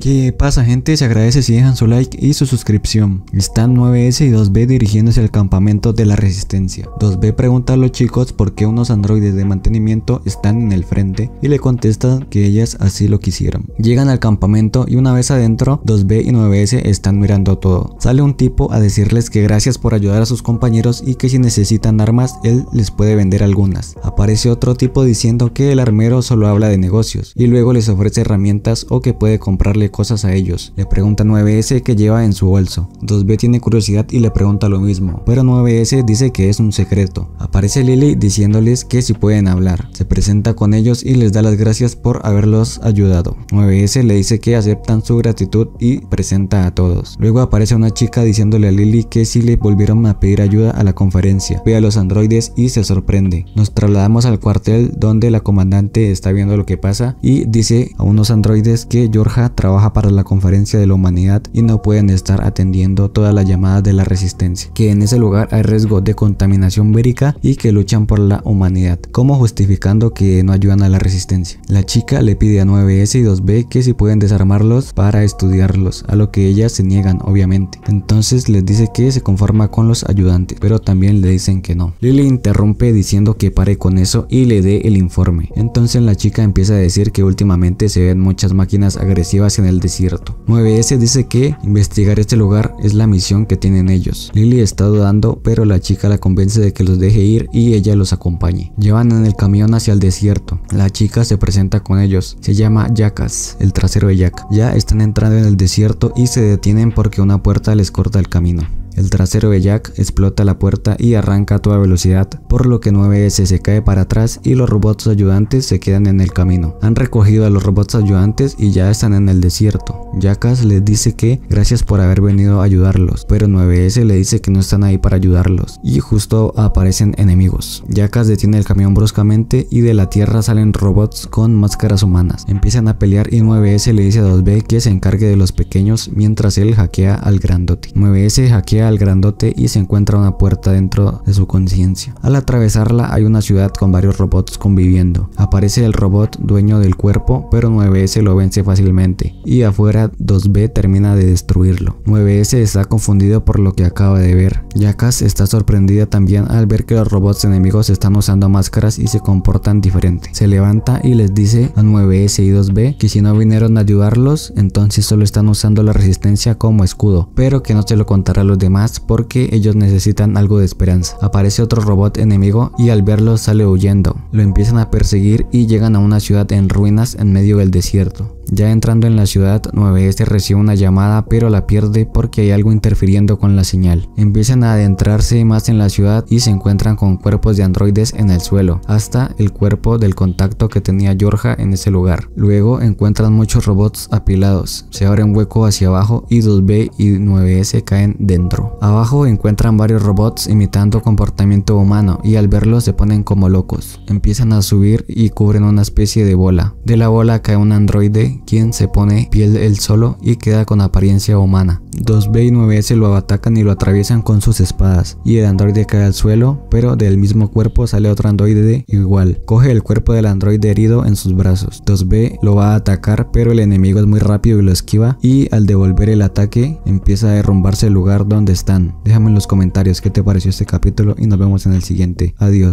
¿Qué pasa gente? Se agradece si dejan su like y su suscripción. Están 9S y 2B dirigiéndose al campamento de la resistencia. 2B pregunta a los chicos por qué unos androides de mantenimiento están en el frente y le contestan que ellas así lo quisieron. Llegan al campamento y una vez adentro, 2B y 9S están mirando todo. Sale un tipo a decirles que gracias por ayudar a sus compañeros y que si necesitan armas, él les puede vender algunas. Aparece otro tipo diciendo que el armero solo habla de negocios y luego les ofrece herramientas o que puede comprarle cosas a ellos. Le pregunta 9S que lleva en su bolso. 2B tiene curiosidad y le pregunta lo mismo, pero 9S dice que es un secreto. Aparece Lily diciéndoles que si pueden hablar. Se presenta con ellos y les da las gracias por haberlos ayudado. 9S le dice que aceptan su gratitud y presenta a todos. Luego aparece una chica diciéndole a Lily que si le volvieron a pedir ayuda a la conferencia. Ve a los androides y se sorprende. Nos trasladamos al cuartel donde la comandante está viendo lo que pasa y dice a unos androides que Georgia trabaja para la Conferencia de la Humanidad y no pueden estar atendiendo todas las llamadas de la resistencia, que en ese lugar hay riesgo de contaminación bérica y que luchan por la humanidad, como justificando que no ayudan a la resistencia. La chica le pide a 9S y 2B que si pueden desarmarlos para estudiarlos, a lo que ellas se niegan obviamente. Entonces les dice que se conforma con los ayudantes, pero también le dicen que no. Lily interrumpe diciendo que pare con eso y le dé el informe. Entonces la chica empieza a decir que últimamente se ven muchas máquinas agresivas en el el desierto. 9S dice que investigar este lugar es la misión que tienen ellos. Lily está dudando, pero la chica la convence de que los deje ir y ella los acompañe. Llevan en el camión hacia el desierto. La chica se presenta con ellos. Se llama Jackas, el trasero de Jack. Ya están entrando en el desierto y se detienen porque una puerta les corta el camino. El trasero de Jack explota la puerta y arranca a toda velocidad, por lo que 9S se cae para atrás y los robots ayudantes se quedan en el camino. Han recogido a los robots ayudantes y ya están en el desierto. Jackas les dice que gracias por haber venido a ayudarlos, pero 9S le dice que no están ahí para ayudarlos y justo aparecen enemigos. Jackass detiene el camión bruscamente y de la tierra salen robots con máscaras humanas. Empiezan a pelear y 9S le dice a 2B que se encargue de los pequeños mientras él hackea al grandote. 9S hackea al grandote y se encuentra una puerta dentro de su conciencia. Al atravesarla hay una ciudad con varios robots conviviendo. Aparece el robot dueño del cuerpo, pero 9S lo vence fácilmente y afuera 2B termina de destruirlo. 9S está confundido por lo que acaba de ver. Yakas está sorprendida también al ver que los robots enemigos están usando máscaras y se comportan diferente. Se levanta y les dice a 9S y 2B que si no vinieron a ayudarlos, entonces solo están usando la resistencia como escudo, pero que no se lo contará a los demás más porque ellos necesitan algo de esperanza. Aparece otro robot enemigo y al verlo sale huyendo. Lo empiezan a perseguir y llegan a una ciudad en ruinas en medio del desierto. Ya entrando en la ciudad, 9S este recibe una llamada pero la pierde porque hay algo interfiriendo con la señal. Empiezan a adentrarse más en la ciudad y se encuentran con cuerpos de androides en el suelo, hasta el cuerpo del contacto que tenía Yorja en ese lugar. Luego encuentran muchos robots apilados, se abren hueco hacia abajo y 2B y 9S caen dentro. Abajo encuentran varios robots imitando comportamiento humano y al verlos se ponen como locos. Empiezan a subir y cubren una especie de bola. De la bola cae un androide quien se pone piel él solo y queda con apariencia humana. 2B y 9S lo atacan y lo atraviesan con sus espadas, y el androide cae al suelo, pero del mismo cuerpo sale otro androide igual. Coge el cuerpo del androide herido en sus brazos. 2B lo va a atacar, pero el enemigo es muy rápido y lo esquiva, y al devolver el ataque empieza a derrumbarse el lugar donde están. Déjame en los comentarios qué te pareció este capítulo y nos vemos en el siguiente. Adiós.